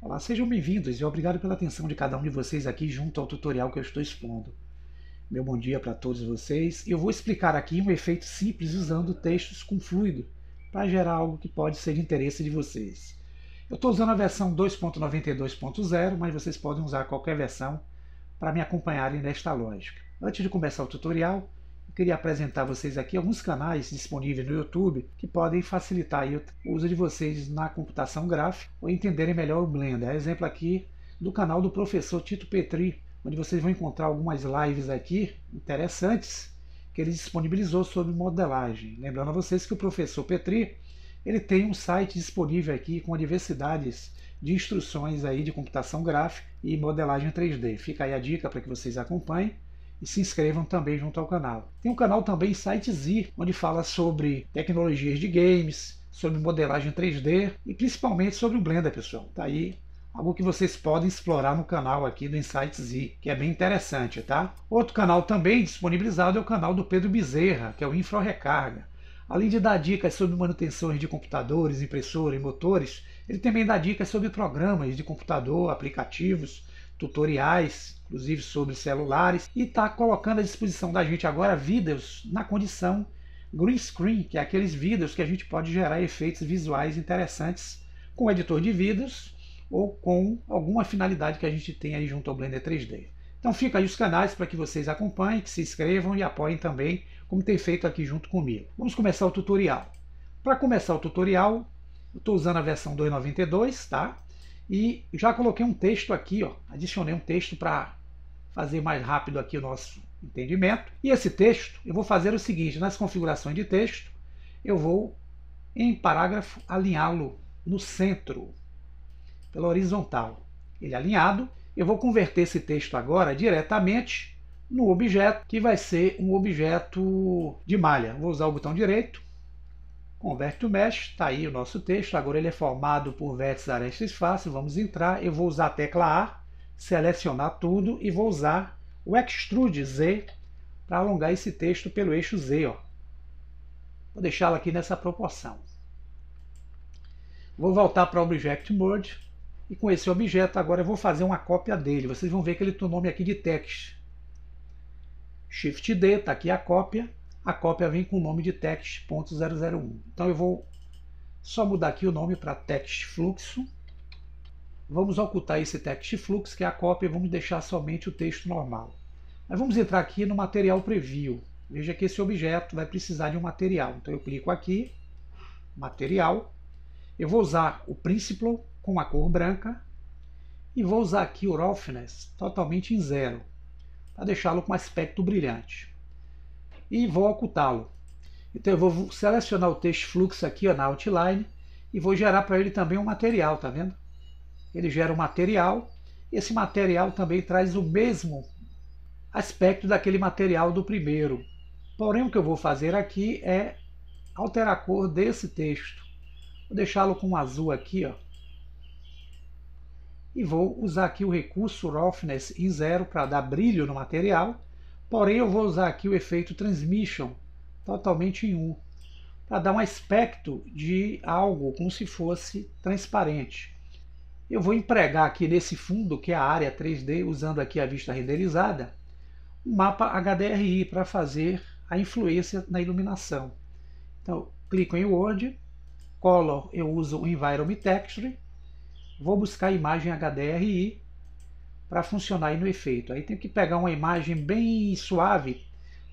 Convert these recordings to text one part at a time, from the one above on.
Olá, sejam bem-vindos e obrigado pela atenção de cada um de vocês aqui junto ao tutorial que eu estou expondo. Meu bom dia para todos vocês. Eu vou explicar aqui um efeito simples usando textos com fluido para gerar algo que pode ser de interesse de vocês. Eu estou usando a versão 2.92.0, mas vocês podem usar qualquer versão para me acompanharem nesta lógica. Antes de começar o tutorial, queria apresentar a vocês aqui alguns canais disponíveis no YouTube que podem facilitar o uso de vocês na computação gráfica ou entenderem melhor o Blender. É exemplo aqui do canal do professor Tito Petri, onde vocês vão encontrar algumas lives aqui interessantes que ele disponibilizou sobre modelagem. Lembrando a vocês que o professor Petri ele tem um site disponível aqui com diversidades de instruções aí de computação gráfica e modelagem 3D. Fica aí a dica para que vocês acompanhem e se inscrevam também junto ao canal. Tem um canal também Sitezir, onde fala sobre tecnologias de games, sobre modelagem 3D e principalmente sobre o Blender, pessoal. Tá aí algo que vocês podem explorar no canal aqui do Insights Z, que é bem interessante, tá? Outro canal também disponibilizado é o canal do Pedro Bezerra, que é o Infra Recarga. Além de dar dicas sobre manutenções de computadores, impressora e motores, ele também dá dicas sobre programas de computador, aplicativos, tutoriais, inclusive sobre celulares, e está colocando à disposição da gente agora vídeos na condição green screen, que é aqueles vídeos que a gente pode gerar efeitos visuais interessantes com o editor de vídeos ou com alguma finalidade que a gente tem aí junto ao Blender 3D. Então fica aí os canais para que vocês acompanhem, que se inscrevam e apoiem também, como tem feito aqui junto comigo. Vamos começar o tutorial. Para começar o tutorial, eu estou usando a versão 2.92, tá? E já coloquei um texto aqui, ó, adicionei um texto para fazer mais rápido aqui o nosso entendimento. E esse texto, eu vou fazer o seguinte, nas configurações de texto, eu vou, em parágrafo, alinhá-lo no centro, pela horizontal. Ele é alinhado, eu vou converter esse texto agora diretamente no objeto, que vai ser um objeto de malha. Vou usar o botão direito, com o vértice mesh, está aí o nosso texto, agora ele é formado por vértices, arestas faces. vamos entrar, eu vou usar a tecla A, selecionar tudo e vou usar o Extrude Z para alongar esse texto pelo eixo Z. Ó. Vou deixá-lo aqui nessa proporção. Vou voltar para o Object Merge e com esse objeto agora eu vou fazer uma cópia dele. Vocês vão ver que ele tem o nome aqui de text. Shift D, está aqui a cópia a cópia vem com o nome de text.001. Então eu vou só mudar aqui o nome para text fluxo. Vamos ocultar esse text fluxo, que é a cópia, e vamos deixar somente o texto normal. Mas vamos entrar aqui no material preview. Veja que esse objeto vai precisar de um material. Então eu clico aqui, material. Eu vou usar o principal com a cor branca e vou usar aqui o roughness totalmente em zero para deixá-lo com aspecto brilhante e vou ocultá-lo. Então eu vou selecionar o texto fluxo aqui ó, na outline e vou gerar para ele também um material, tá vendo? Ele gera um material, esse material também traz o mesmo aspecto daquele material do primeiro. Porém, o que eu vou fazer aqui é alterar a cor desse texto. Vou deixá-lo com azul aqui, ó. E vou usar aqui o recurso Roughness em zero para dar brilho no material Porém, eu vou usar aqui o efeito transmission totalmente em U, para dar um aspecto de algo como se fosse transparente. Eu vou empregar aqui nesse fundo, que é a área 3D, usando aqui a vista renderizada, um mapa HDRI para fazer a influência na iluminação. Então, clico em Word, Color eu uso o Environment Texture, vou buscar a imagem HDRI para funcionar aí no efeito. Aí tem que pegar uma imagem bem suave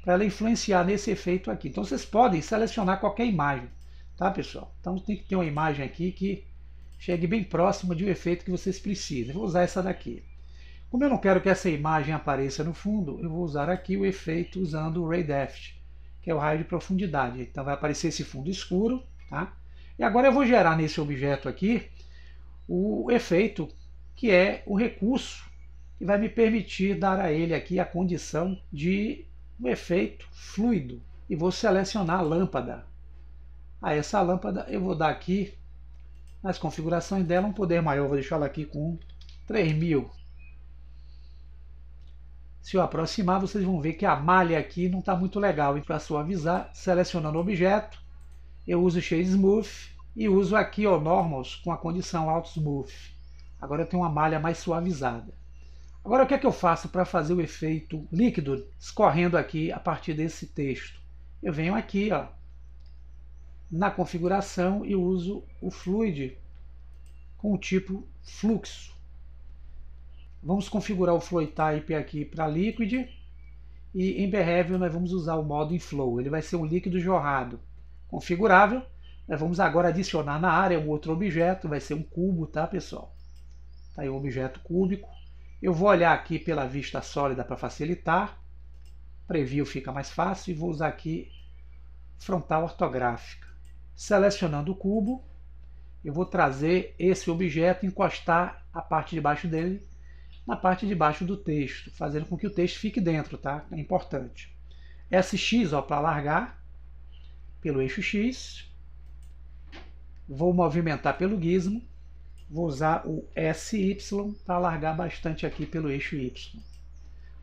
para ela influenciar nesse efeito aqui. Então vocês podem selecionar qualquer imagem, tá pessoal? Então tem que ter uma imagem aqui que chegue bem próximo de um efeito que vocês precisam. Eu vou usar essa daqui. Como eu não quero que essa imagem apareça no fundo, eu vou usar aqui o efeito usando o Ray Deft, que é o raio de profundidade. Então vai aparecer esse fundo escuro, tá? E agora eu vou gerar nesse objeto aqui o efeito que é o recurso que vai me permitir dar a ele aqui a condição de um efeito fluido. E vou selecionar a lâmpada. A essa lâmpada eu vou dar aqui, nas configurações dela, um poder maior. Vou deixar ela aqui com 3000. Se eu aproximar, vocês vão ver que a malha aqui não está muito legal. E para suavizar, selecionando o objeto, eu uso o Shade Smooth e uso aqui o Normals com a condição Auto Smooth. Agora eu tenho uma malha mais suavizada. Agora, o que é que eu faço para fazer o efeito líquido escorrendo aqui a partir desse texto? Eu venho aqui ó, na configuração e uso o Fluid com o tipo fluxo. Vamos configurar o Flow Type aqui para Liquid e em Behavior nós vamos usar o modo Inflow. Flow. Ele vai ser um líquido jorrado configurável. Nós vamos agora adicionar na área um outro objeto, vai ser um cubo, tá pessoal? Tá aí um objeto cúbico eu vou olhar aqui pela vista sólida para facilitar. Preview fica mais fácil e vou usar aqui frontal ortográfica. Selecionando o cubo, eu vou trazer esse objeto e encostar a parte de baixo dele na parte de baixo do texto, fazendo com que o texto fique dentro, tá? É importante. SX, ó, para largar, pelo eixo X. Vou movimentar pelo gizmo vou usar o SY para alargar bastante aqui pelo eixo Y.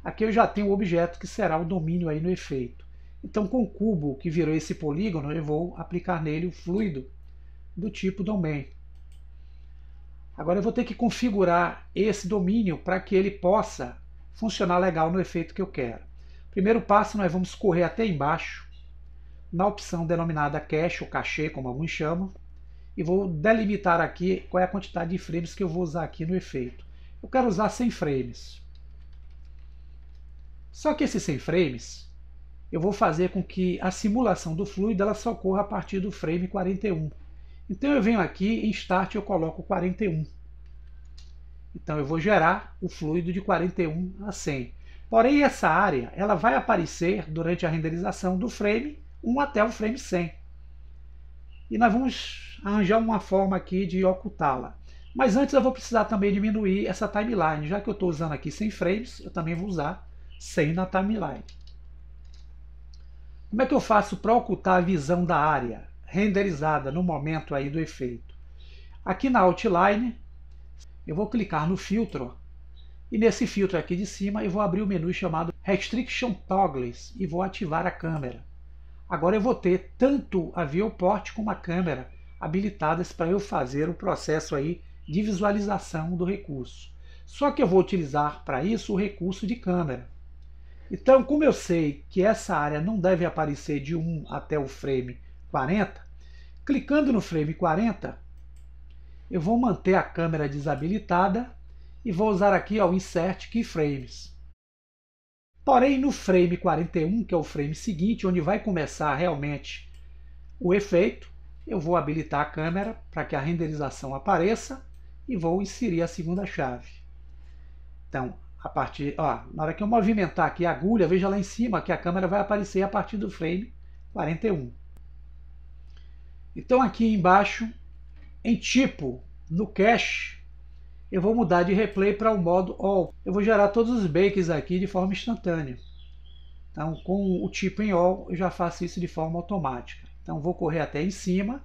Aqui eu já tenho o objeto que será o domínio aí no efeito. Então com o cubo que virou esse polígono, eu vou aplicar nele o fluido do tipo domain. Agora eu vou ter que configurar esse domínio para que ele possa funcionar legal no efeito que eu quero. Primeiro passo, nós vamos correr até embaixo, na opção denominada cache ou cachê, como alguns chamam, e vou delimitar aqui qual é a quantidade de frames que eu vou usar aqui no efeito. Eu quero usar 100 frames. Só que esses 100 frames, eu vou fazer com que a simulação do fluido ela só ocorra a partir do frame 41. Então eu venho aqui em Start eu coloco 41. Então eu vou gerar o fluido de 41 a 100. Porém, essa área ela vai aparecer durante a renderização do frame 1 até o frame 100 e nós vamos arranjar uma forma aqui de ocultá-la. Mas antes eu vou precisar também diminuir essa timeline. Já que eu estou usando aqui sem frames, eu também vou usar sem na timeline. Como é que eu faço para ocultar a visão da área renderizada no momento aí do efeito? Aqui na Outline, eu vou clicar no filtro e nesse filtro aqui de cima eu vou abrir o menu chamado Restriction Toggles e vou ativar a câmera. Agora eu vou ter tanto a viewport como a câmera habilitadas para eu fazer o processo aí de visualização do recurso. Só que eu vou utilizar para isso o recurso de câmera. Então, como eu sei que essa área não deve aparecer de 1 até o frame 40, clicando no frame 40, eu vou manter a câmera desabilitada e vou usar aqui ó, o Insert Keyframes. Porém, no frame 41, que é o frame seguinte, onde vai começar realmente o efeito, eu vou habilitar a câmera para que a renderização apareça e vou inserir a segunda chave. Então, a partir, ó, na hora que eu movimentar aqui a agulha, veja lá em cima que a câmera vai aparecer a partir do frame 41. Então aqui embaixo, em tipo, no cache, eu vou mudar de replay para o modo all. Eu vou gerar todos os bakes aqui de forma instantânea. Então, com o tipo em all, eu já faço isso de forma automática. Então, vou correr até em cima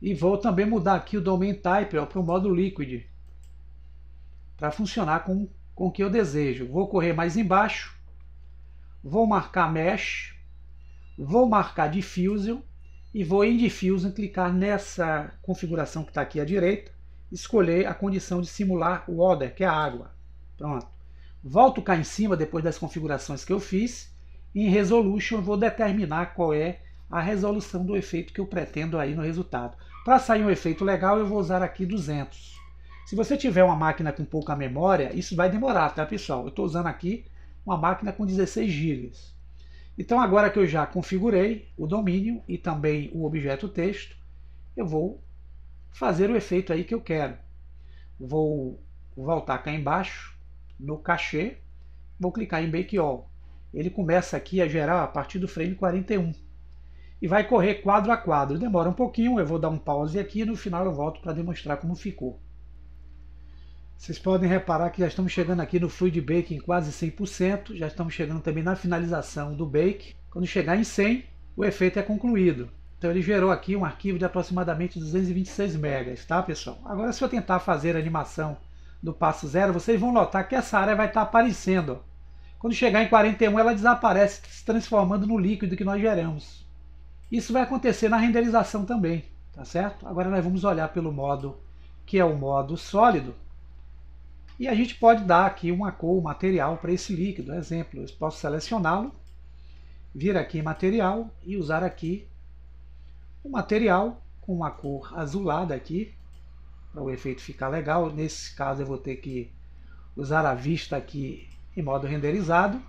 e vou também mudar aqui o domain type para o modo liquid para funcionar com, com o que eu desejo. Vou correr mais embaixo, vou marcar mesh, vou marcar diffusion e vou em diffusion clicar nessa configuração que está aqui à direita escolher a condição de simular o water, que é a água. Pronto. Volto cá em cima, depois das configurações que eu fiz, e em resolution vou determinar qual é a resolução do efeito que eu pretendo aí no resultado. Para sair um efeito legal, eu vou usar aqui 200. Se você tiver uma máquina com pouca memória, isso vai demorar, tá pessoal? Eu estou usando aqui uma máquina com 16 GB. Então agora que eu já configurei o domínio e também o objeto texto, eu vou fazer o efeito aí que eu quero. Vou voltar cá embaixo, no cachê, vou clicar em Bake All. Ele começa aqui a gerar a partir do frame 41. E vai correr quadro a quadro. Demora um pouquinho, eu vou dar um pause aqui e no final eu volto para demonstrar como ficou. Vocês podem reparar que já estamos chegando aqui no Fluid Bake em quase 100%, já estamos chegando também na finalização do bake. Quando chegar em 100, o efeito é concluído. Então ele gerou aqui um arquivo de aproximadamente 226 megas, tá pessoal? Agora se eu tentar fazer a animação do passo zero, vocês vão notar que essa área vai estar tá aparecendo. Quando chegar em 41 ela desaparece, se transformando no líquido que nós geramos. Isso vai acontecer na renderização também, tá certo? Agora nós vamos olhar pelo modo que é o modo sólido. E a gente pode dar aqui uma cor, um material para esse líquido. Exemplo, eu posso selecioná-lo, vir aqui em material e usar aqui o material com uma cor azulada aqui, para o efeito ficar legal. Nesse caso eu vou ter que usar a vista aqui em modo renderizado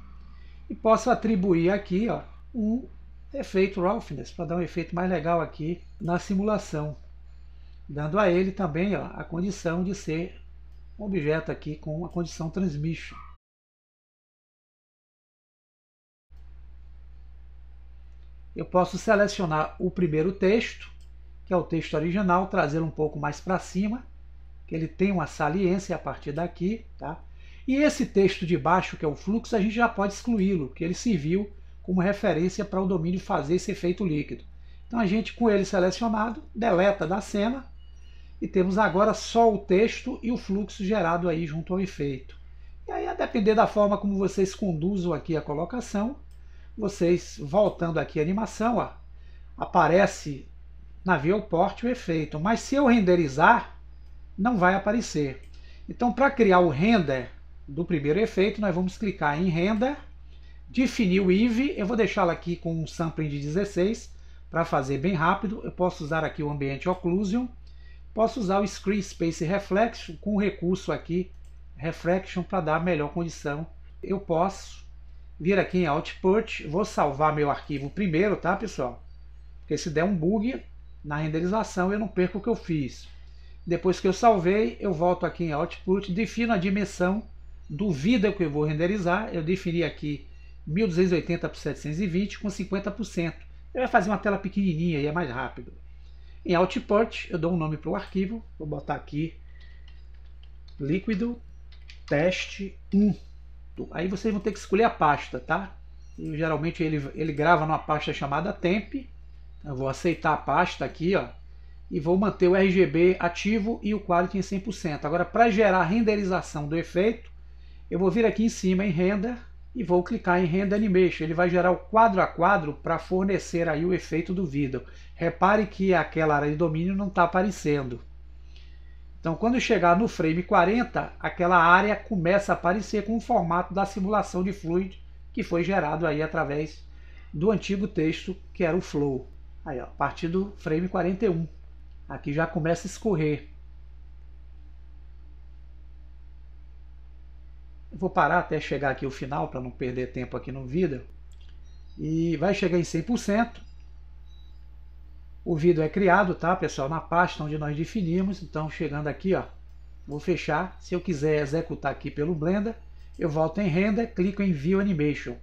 e posso atribuir aqui ó, um efeito roughness para dar um efeito mais legal aqui na simulação, dando a ele também ó, a condição de ser um objeto aqui com a condição transmission. eu posso selecionar o primeiro texto, que é o texto original, trazer um pouco mais para cima, que ele tem uma saliência a partir daqui, tá? E esse texto de baixo, que é o fluxo, a gente já pode excluí-lo, que ele serviu como referência para o domínio fazer esse efeito líquido. Então a gente, com ele selecionado, deleta da cena e temos agora só o texto e o fluxo gerado aí junto ao efeito. E aí, a depender da forma como vocês conduzam aqui a colocação, vocês, voltando aqui a animação, ó, aparece na viewport o efeito, mas se eu renderizar, não vai aparecer. Então, para criar o render do primeiro efeito, nós vamos clicar em render, definir o IV, eu vou deixá-lo aqui com um sampling de 16, para fazer bem rápido, eu posso usar aqui o ambiente occlusion, posso usar o Screen Space Reflection com o recurso aqui Reflection para dar melhor condição. Eu posso vir aqui em Output, vou salvar meu arquivo primeiro, tá pessoal? Porque se der um bug na renderização eu não perco o que eu fiz. Depois que eu salvei, eu volto aqui em Output, defino a dimensão do vídeo que eu vou renderizar, eu defini aqui 1280 por 720 com 50%. Eu vai fazer uma tela pequenininha e é mais rápido. Em Output, eu dou um nome para o arquivo, vou botar aqui líquido teste 1. Aí vocês vão ter que escolher a pasta, tá? geralmente ele, ele grava numa pasta chamada temp. Eu vou aceitar a pasta aqui, ó. E vou manter o RGB ativo e o quality em 100%. Agora, para gerar a renderização do efeito, eu vou vir aqui em cima em render e vou clicar em Render Animation. Ele vai gerar o quadro a quadro para fornecer aí o efeito do vídeo. Repare que aquela área de domínio não está aparecendo. Então, quando chegar no frame 40, aquela área começa a aparecer com o formato da simulação de fluid que foi gerado aí através do antigo texto que era o flow. Aí, ó, a partir do frame 41. Aqui já começa a escorrer. Eu vou parar até chegar aqui o final para não perder tempo aqui no vídeo. E vai chegar em 100%. O vídeo é criado, tá, pessoal, na pasta onde nós definimos. Então, chegando aqui, ó, vou fechar. Se eu quiser executar aqui pelo Blender, eu volto em render, clico em View Animation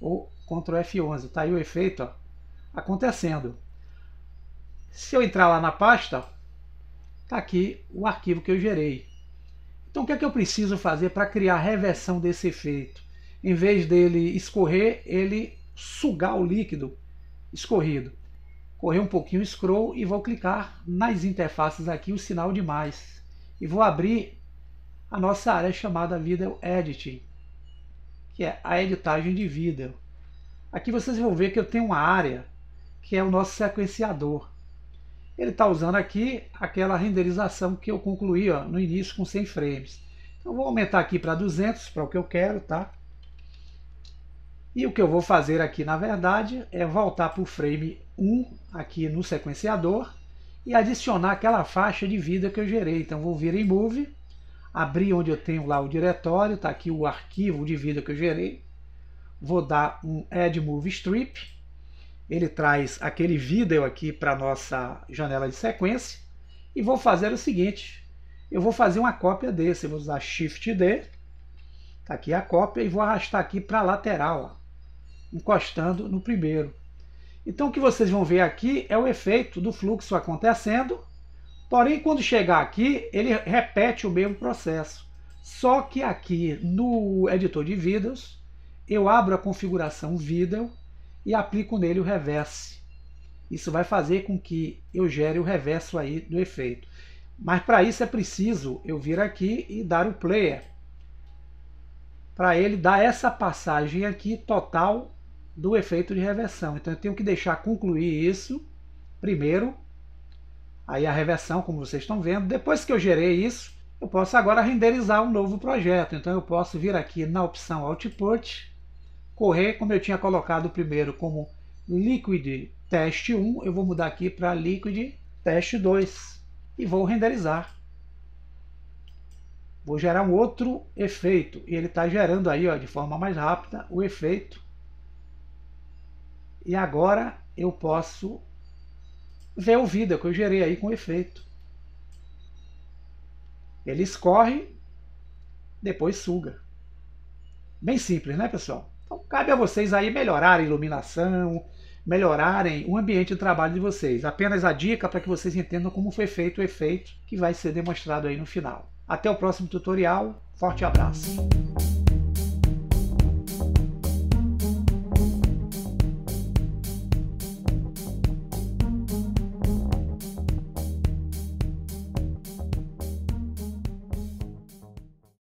ou Ctrl F11. Tá aí o efeito, ó, acontecendo. Se eu entrar lá na pasta, tá aqui o arquivo que eu gerei. Então, o que é que eu preciso fazer para criar a reversão desse efeito? Em vez dele escorrer, ele sugar o líquido escorrido correr um pouquinho o scroll e vou clicar nas interfaces aqui, o sinal de mais. E vou abrir a nossa área chamada Video Editing, que é a editagem de vídeo. Aqui vocês vão ver que eu tenho uma área que é o nosso sequenciador. Ele está usando aqui aquela renderização que eu concluí ó, no início com 100 frames. Então vou aumentar aqui para 200, para o que eu quero, tá? E o que eu vou fazer aqui, na verdade, é voltar para o frame U aqui no sequenciador e adicionar aquela faixa de vida que eu gerei. Então vou vir em Move, abrir onde eu tenho lá o diretório, está aqui o arquivo de vida que eu gerei. Vou dar um Add Move Strip, ele traz aquele vídeo aqui para a nossa janela de sequência e vou fazer o seguinte, eu vou fazer uma cópia desse, eu vou usar Shift D, está aqui a cópia e vou arrastar aqui para a lateral, ó, encostando no primeiro. Então o que vocês vão ver aqui é o efeito do fluxo acontecendo, porém quando chegar aqui ele repete o mesmo processo. Só que aqui no editor de vídeos eu abro a configuração vídeo e aplico nele o reverse. Isso vai fazer com que eu gere o reverso aí do efeito. Mas para isso é preciso eu vir aqui e dar o player para ele dar essa passagem aqui total do efeito de reversão. Então eu tenho que deixar concluir isso primeiro, aí a reversão, como vocês estão vendo. Depois que eu gerei isso, eu posso agora renderizar um novo projeto. Então eu posso vir aqui na opção Output, correr, como eu tinha colocado primeiro como Liquid Test 1, eu vou mudar aqui para Liquid Test 2 e vou renderizar. Vou gerar um outro efeito e ele está gerando aí ó, de forma mais rápida o efeito e agora eu posso ver o vida que eu gerei aí com efeito. Ele escorre, depois suga. Bem simples, né, pessoal? Então cabe a vocês aí melhorar a iluminação, melhorarem o ambiente de trabalho de vocês. Apenas a dica para que vocês entendam como foi feito o efeito que vai ser demonstrado aí no final. Até o próximo tutorial. Forte abraço.